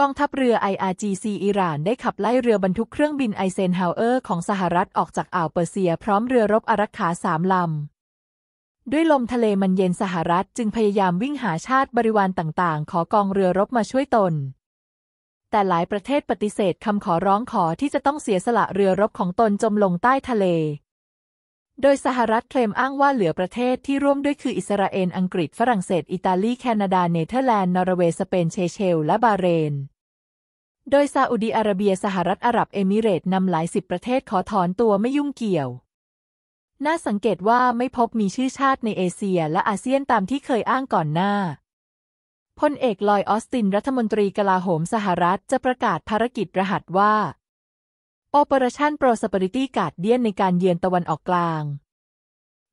กองทัพเรือ IRGC อิหร่านได้ขับไล่เรือบรรทุกเครื่องบินไอเซนฮาวเออร์ ของสหรัฐออกจากอ่าวเปอร์เซีย พร้อมเรือรบอารักขาสามลำ ด้วยลมทะเลมันเย็นสหรัฐจึงพยายามวิ่งหาชาติบริวารต่าง ๆ ขอกองเรือรบมาช่วยตน แต่หลายประเทศปฏิเสธคำขอร้องขอที่จะต้องเสียสละเรือรบของตนจมลงใต้ทะเลโดยสหรัฐเคลมอ้างว่าเหลือประเทศที่ร่วมด้วยคืออิสราเอล อังกฤษ ฝรั่งเศส อิตาลี แคนาดา เนเธอร์แลนด์ นอร์เวย์สเปน เชเชล และบาเรน โดยซาอุดีอาระเบีย สหรัฐอาหรับเอมิเรตนำหลายสิบประเทศขอถอนตัวไม่ยุ่งเกี่ยว น่าสังเกตว่าไม่พบมีชื่อชาติในเอเชียและอาเซียนตามที่เคยอ้างก่อนหน้า พลเอกลอยออสตินรัฐมนตรีกลาโหมสหรัฐจะประกาศภารกิจรหัสว่า Operation Prosperity Guardian ในการเยือนตะวันออกกลาง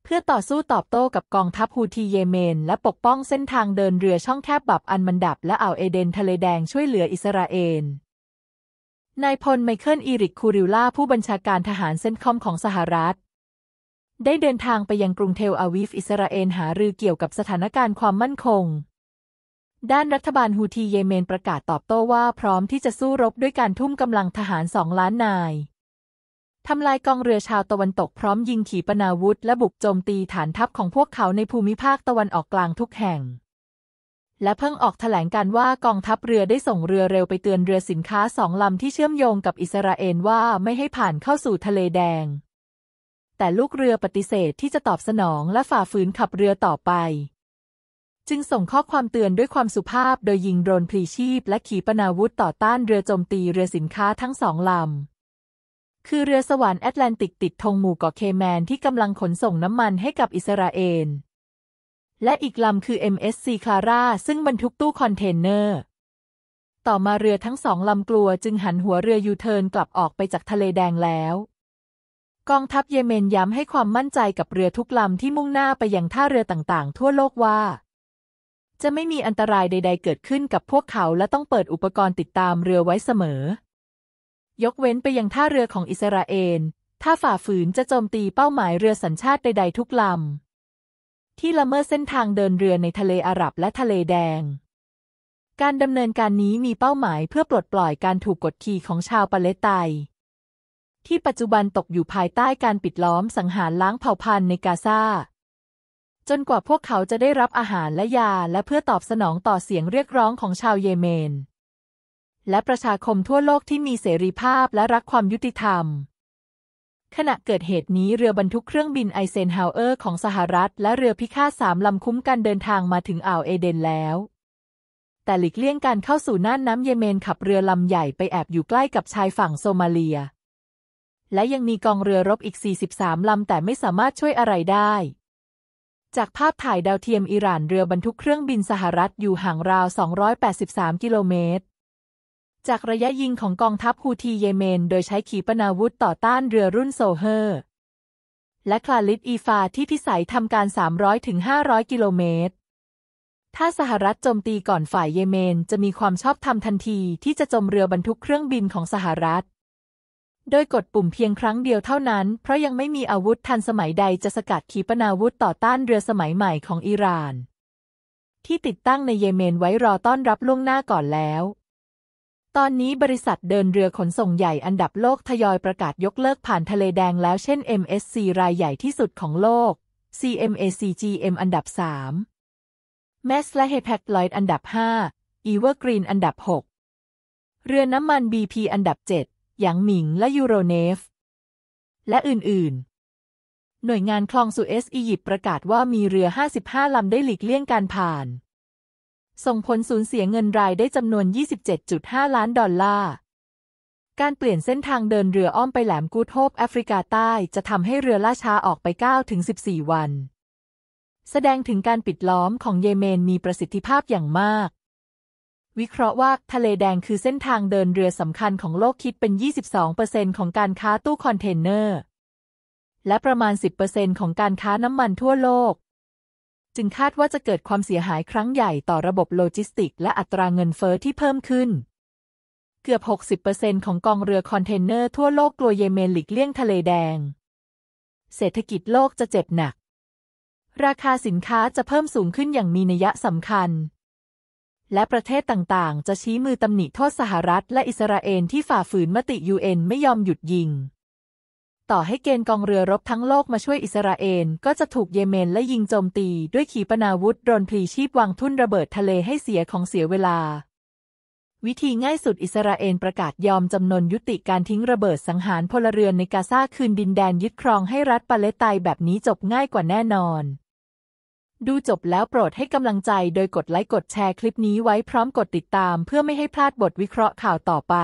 เพื่อต่อสู้ตอบโต้กับกองทัพฮูทีเยเมนและปกป้องเส้นทางเดินเรือช่องแคบบับอันมันดับและอ่าวเอเดนทะเลแดงช่วยเหลืออิสราเอล นายพลไมเคิลอีริกคูริล่าผู้บัญชาการทหารเซนคอมของสหรัฐได้เดินทางไปยังกรุงเทลอาวิฟอิสราเอลหารือเกี่ยวกับสถานการณ์ความมั่นคงด้านรัฐบาลฮูตีเยเมนประกาศตอบโต้ว่าพร้อมที่จะสู้รบด้วยการทุ่มกำลังทหารสองล้านนาย ทำลายกองเรือชาวตะวันตกพร้อมยิงขีปนาวุธและบุกโจมตีฐานทัพของพวกเขาในภูมิภาคตะวันออกกลางทุกแห่ง และเพิ่งออกถแถลงการว่ากองทัพเรือได้ส่งเรือเร็วไปเตือนเรือสินค้าสองลำที่เชื่อมโยงกับอิสราเอลว่าไม่ให้ผ่านเข้าสู่ทะเลแดง แต่ลูกเรือปฏิเสธที่จะตอบสนองและฝ่าฝืนขับเรือต่อไปจึงส่งข้อความเตือนด้วยความสุภาพโดยยิงโดรนพลีชีพและขีปนาวุธต่อต้านเรือโจมตี เรือสินค้าทั้งสองลำ คือเรือสวรรค์แอตแลนติกติดธงหมู่เกาะเคแมนที่กำลังขนส่งน้ำมันให้กับอิสราเอล และอีกลำคือ MSC คลาร่าซึ่งบรรทุกตู้คอนเทนเนอร์ ต่อมาเรือทั้งสองลำกลัวจึงหันหัวเรือยูเทิร์นกลับออกไปจากทะเลแดงแล้ว กองทัพเยเมนย้ำให้ความมั่นใจกับเรือทุกลำที่มุ่งหน้าไปยังท่าเรือต่างๆ ทั่วโลกว่าจะไม่มีอันตรายใด ๆ เกิดขึ้นกับพวกเขาและต้องเปิดอุปกรณ์ติดตามเรือไว้เสมอ ยกเว้นไปยังท่าเรือของอิสราเอลถ้าฝ่าฝืนจะโจมตีเป้าหมายเรือสัญชาติใดๆ ทุกลำที่ละเมิดเส้นทางเดินเรือในทะเลอาหรับและทะเลแดง การดำเนินการนี้มีเป้าหมายเพื่อปลดปล่อยการถูกกดขี่ของชาวปาเลสไตน์ที่ปัจจุบันตกอยู่ภายใต้การปิดล้อมสังหารล้างเผ่าพันธุ์ในกาซาจนกว่าพวกเขาจะได้รับอาหารและยา และเพื่อตอบสนองต่อเสียงเรียกร้องของชาวเยเมน และประชาคมทั่วโลกที่มีเสรีภาพและรักความยุติธรรม ขณะเกิดเหตุนี้เรือบรรทุกเครื่องบินไอเซนฮาวเออร์ของสหรัฐ และเรือพิฆาตสามลำคุ้มกันเดินทางมาถึงอ่าวเอเดนแล้ว แต่หลีกเลี่ยงการเข้าสู่น่านน้ำเยเมนขับเรือลำใหญ่ไปแอบอยู่ใกล้กับชายฝั่งโซมาเลีย และยังมีกองเรือรบอีก 43ลำแต่ไม่สามารถช่วยอะไรได้จากภาพถ่ายดาวเทียมอิหร่านเรือบรรทุกเครื่องบินสหรัฐอยู่ห่างราว 283 กิโลเมตร จากระยะยิงของกองทัพฮูทีเยเมน โดยใช้ขีปนาวุธต่อต้านเรือรุ่นโซเฮอร์และคลาลิตอีฟาที่พิสัยทำการ 300-500 กิโลเมตร ถ้าสหรัฐโจมตีก่อนฝ่ายเยเมน จะมีความชอบธรรมทันทีที่จะจมเรือบรรทุกเครื่องบินของสหรัฐโดยกดปุ่มเพียงครั้งเดียวเท่านั้น เพราะยังไม่มีอาวุธทันสมัยใดจะสกัดขีปนาวุธต่อต้านเรือสมัยใหม่ของอิหร่านที่ติดตั้งในเยเมนไว้รอต้อนรับล่วงหน้าก่อนแล้ว ตอนนี้บริษัทเดินเรือขนส่งใหญ่อันดับโลกทยอยประกาศยกเลิกผ่านทะเลแดงแล้วเช่น MSC รายใหญ่ที่สุดของโลก CMACGM อันดับ3 m a s และ h e p a c l o i d อันดับ5 Evergreen อันดับ6 เรือน้ำมัน BP อันดับ 7หยางหมิงและยูโรเนฟ และอื่นๆ หน่วยงานคลองสุเอสอียิปต์ประกาศว่ามีเรือ 55ลำได้หลีกเลี่ยงการผ่าน ส่งผลสูญเสียเงินรายได้จำนวน 27.5 ล้านดอลลาร์ การเปลี่ยนเส้นทางเดินเรืออ้อมไปแหลมกูดโฮปแอฟริกาใต้จะทำให้เรือล่าช้าออกไป9-14 วัน แสดงถึงการปิดล้อมของเยเมนมีประสิทธิภาพอย่างมากวิเคราะห์ว่าทะเลแดงคือเส้นทางเดินเรือสำคัญของโลกคิดเป็น 22%ของการค้าตู้คอนเทนเนอร์และประมาณ 10%ของการค้าน้ำมันทั่วโลก จึงคาดว่าจะเกิดความเสียหายครั้งใหญ่ต่อระบบโลจิสติก และอัตราเงินเฟอ้อที่เพิ่มขึ้น เกือบ 60%ของกองเรือคอนเทนเนอร์ทั่วโลกกลัวเยเมนหลีกเลี่ยงทะเลแดง เศรษฐกิจโลกจะเจ็บหนัก ราคาสินค้าจะเพิ่มสูงขึ้นอย่างมีนัยสำคัญและประเทศต่าง ๆ จะชี้มือตำหนิโทษสหรัฐและอิสราเอลที่ฝ่าฝืนมติยูเอ็นไม่ยอมหยุดยิง ต่อให้เกณฑ์กองเรือรบทั้งโลกมาช่วยอิสราเอลก็จะถูกเยเมนและยิงโจมตีด้วยขีปนาวุธโดรนพลีชีพวางทุ่นระเบิดทะเลให้เสียของเสียเวลา วิธีง่ายสุดอิสราเอลประกาศยอมจำนนยุติการทิ้งระเบิดสังหารพลเรือนในกาซาคืนดินแดนยึดครองให้รัฐปาเลสไตน์แบบนี้จบง่ายกว่าแน่นอนดูจบแล้วโปรดให้กำลังใจโดยกดไลค์กดแชร์คลิปนี้ไว้พร้อมกดติดตามเพื่อไม่ให้พลาดบทวิเคราะห์ข่าวต่อไป